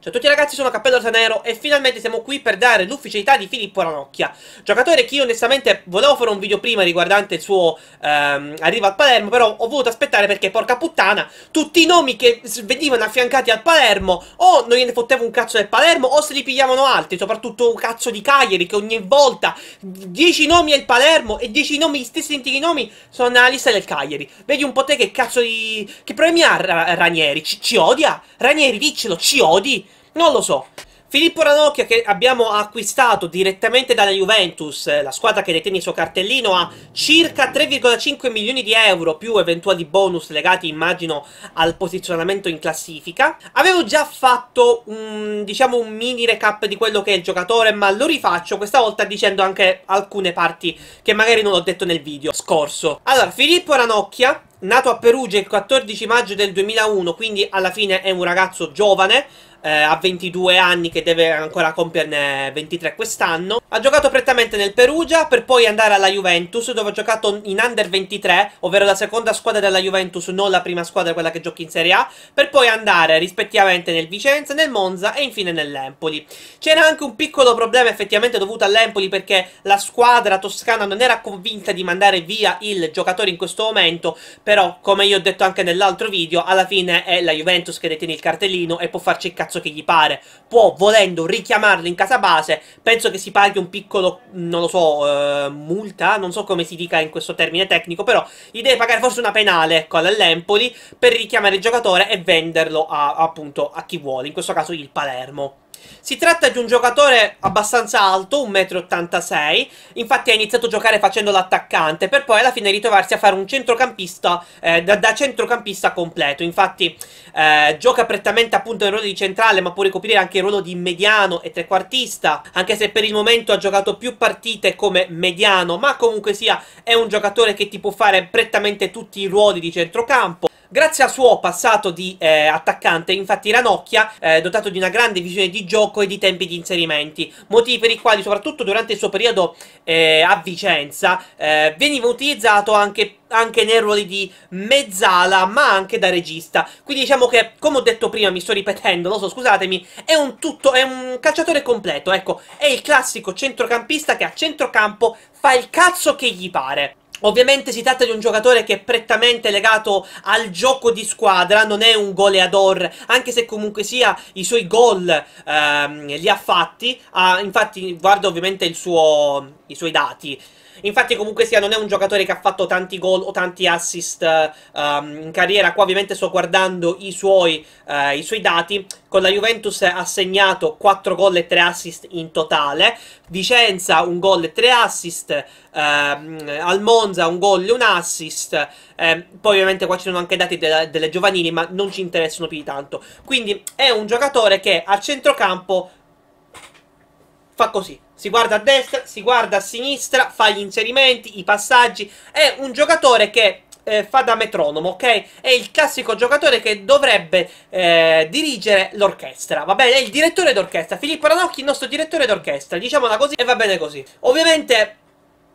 Ciao a tutti ragazzi, sono Cappello Sanero e finalmente siamo qui per dare l'ufficialità di Filippo Ranocchia, giocatore che io onestamente volevo fare un video prima riguardante il suo ehm, arrivo al Palermo, però ho voluto aspettare perché porca puttana, tutti i nomi che venivano affiancati al Palermo o non gliene fottevo un cazzo del Palermo o se li pigliavano altri, soprattutto un cazzo di Cagliari che ogni volta 10 nomi è il Palermo e 10 nomi, gli stessi antichi nomi sono nella lista del Cagliari. Vedi un po' te che cazzo di... che problemi ha Ranieri? Ci, ci odia? Ranieri diccelo, ci odi? Non lo so. Filippo Ranocchia che abbiamo acquistato direttamente dalla Juventus, eh, la squadra che detiene il suo cartellino, ha circa 3,5 milioni di euro più eventuali bonus legati immagino al posizionamento in classifica. Avevo già fatto un, diciamo, un mini recap di quello che è il giocatore ma lo rifaccio questa volta dicendo anche alcune parti che magari non ho detto nel video scorso. Allora Filippo Ranocchia nato a Perugia il 14 maggio del 2001, quindi alla fine è un ragazzo giovane, eh, a 22 anni che deve ancora compierne 23 quest'anno. Ha giocato prettamente nel Perugia per poi andare alla Juventus dove ha giocato in Under 23, ovvero la seconda squadra della Juventus, non la prima squadra, quella che gioca in Serie A, per poi andare rispettivamente nel Vicenza, nel Monza e infine nell'Empoli. C'era anche un piccolo problema effettivamente dovuto all'Empoli perché la squadra toscana non era convinta di mandare via il giocatore in questo momento però come io ho detto anche nell'altro video alla fine è la Juventus che detiene il cartellino e può farci il cazzo che gli pare può volendo richiamarlo in casa base penso che si paghi un piccolo non lo so eh, multa non so come si dica in questo termine tecnico però gli deve pagare forse una penale ecco all'Empoli per richiamare il giocatore e venderlo a, appunto a chi vuole in questo caso il Palermo si tratta di un giocatore abbastanza alto, 1,86 m, infatti ha iniziato a giocare facendo l'attaccante, per poi alla fine ritrovarsi a fare un centrocampista, eh, da, da, centrocampista completo, infatti eh, gioca prettamente appunto nel ruolo di centrale, ma può ricoprire anche il ruolo di mediano e trequartista, anche se per il momento ha giocato più partite come mediano, ma comunque sia è un giocatore che ti può fare prettamente tutti i ruoli di centrocampo. Grazie al suo passato di eh, attaccante, infatti Ranocchia eh, è dotato di una grande visione di gioco e di tempi di inserimenti, motivi per i quali soprattutto durante il suo periodo eh, a Vicenza eh, veniva utilizzato anche anche nei ruoli di mezzala, ma anche da regista. Quindi diciamo che, come ho detto prima, mi sto ripetendo, lo so, scusatemi, è un tutto, è un calciatore completo, ecco, è il classico centrocampista che a centrocampo fa il cazzo che gli pare. Ovviamente si tratta di un giocatore che è prettamente legato al gioco di squadra, non è un goleador, anche se comunque sia i suoi gol ehm, li ha fatti, ah, infatti guarda ovviamente suo, i suoi dati, Infatti, comunque sia, non è un giocatore che ha fatto tanti gol o tanti assist eh, um, in carriera. Qua, ovviamente, sto guardando i suoi, uh, i suoi dati. Con la Juventus ha segnato 4 gol e 3 assist in totale. Vicenza, un gol e 3 assist. Uh, ehm, al Monza, un gol e un assist. Uh, poi, ovviamente, qua ci sono anche dati de delle giovanili, ma non ci interessano più di tanto. Quindi, è un giocatore che a centrocampo fa così si guarda a destra, si guarda a sinistra, fa gli inserimenti, i passaggi. È un giocatore che eh, fa da metronomo, ok? È il classico giocatore che dovrebbe eh, dirigere l'orchestra, va bene? È il direttore d'orchestra, Filippo Ranocchi, il nostro direttore d'orchestra, diciamola così, e va bene così. Ovviamente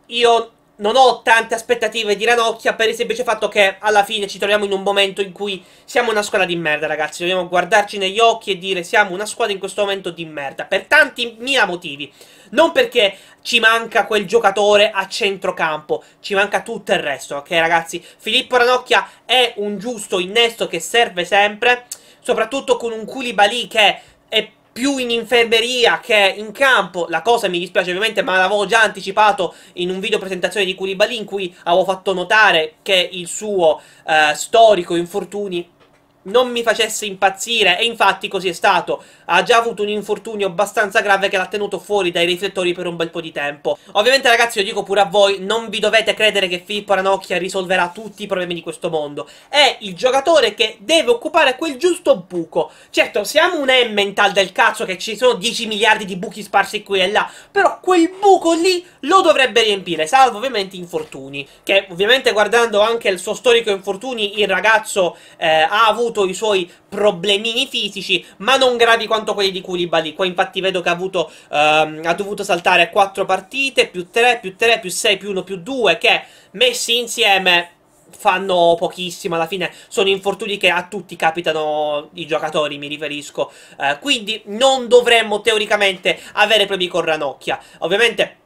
io non ho tante aspettative di Ranocchia per il semplice fatto che alla fine ci troviamo in un momento in cui siamo una squadra di merda, ragazzi. Dobbiamo guardarci negli occhi e dire siamo una squadra in questo momento di merda. Per tanti mila motivi. Non perché ci manca quel giocatore a centrocampo, ci manca tutto il resto, ok ragazzi? Filippo Ranocchia è un giusto innesto che serve sempre, soprattutto con un Koulibaly che è più in infermeria che in campo. La cosa mi dispiace ovviamente, ma l'avevo già anticipato in un video presentazione di Koulibaly in cui avevo fatto notare che il suo eh, storico infortuni non mi facesse impazzire e infatti così è stato. Ha già avuto un infortunio abbastanza grave che l'ha tenuto fuori dai riflettori per un bel po' di tempo. Ovviamente ragazzi lo dico pure a voi, non vi dovete credere che Filippo Ranocchia risolverà tutti i problemi di questo mondo. È il giocatore che deve occupare quel giusto buco. Certo, siamo un emmental del cazzo che ci sono 10 miliardi di buchi sparsi qui e là, però quel buco lì lo dovrebbe riempire, salvo ovviamente infortuni. Che ovviamente guardando anche il suo storico infortuni il ragazzo eh, ha avuto avuto i suoi problemini fisici, ma non gravi quanto quelli di Koulibaly. Qua infatti vedo che ha, avuto, ehm, ha dovuto saltare 4 partite, più 3, più 3, più 6, più 1, più 2, che messi insieme fanno pochissimo alla fine sono infortuni che a tutti capitano i giocatori mi riferisco eh, quindi non dovremmo teoricamente avere problemi con Ranocchia ovviamente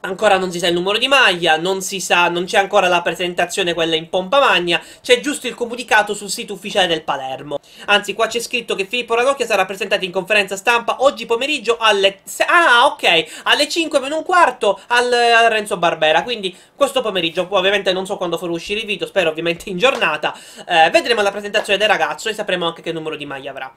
Ancora non si sa il numero di maglia, non si sa, non c'è ancora la presentazione quella in pompa magna, c'è giusto il comunicato sul sito ufficiale del Palermo. Anzi, qua c'è scritto che Filippo Ranocchia sarà presentato in conferenza stampa oggi pomeriggio alle... Ah, ah, ok, alle 5 meno un quarto al, al Renzo Barbera, quindi questo pomeriggio, ovviamente non so quando farò uscire il video, spero ovviamente in giornata, eh, vedremo la presentazione del ragazzo e sapremo anche che numero di maglia avrà.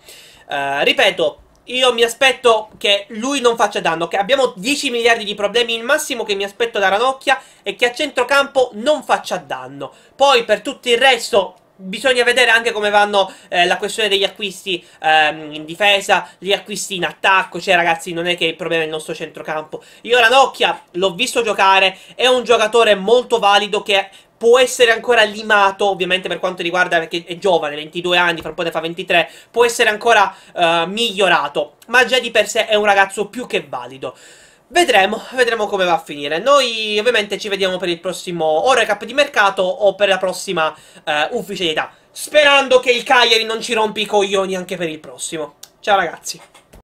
Eh, ripeto... Io mi aspetto che lui non faccia danno, che abbiamo 10 miliardi di problemi, il massimo che mi aspetto da Ranocchia è che a centrocampo non faccia danno. Poi per tutto il resto bisogna vedere anche come vanno eh, la questione degli acquisti ehm, in difesa, gli acquisti in attacco, cioè ragazzi non è che il problema è il nostro centrocampo. Io Ranocchia l'ho visto giocare, è un giocatore molto valido che può essere ancora limato, ovviamente per quanto riguarda, perché è giovane, 22 anni, fra un po' ne fa 23, può essere ancora uh, migliorato, ma già di per sé è un ragazzo più che valido. Vedremo, vedremo come va a finire. Noi ovviamente ci vediamo per il prossimo o recap di mercato o per la prossima uh, ufficialità. Sperando che il Cagliari non ci rompi i coglioni anche per il prossimo. Ciao ragazzi.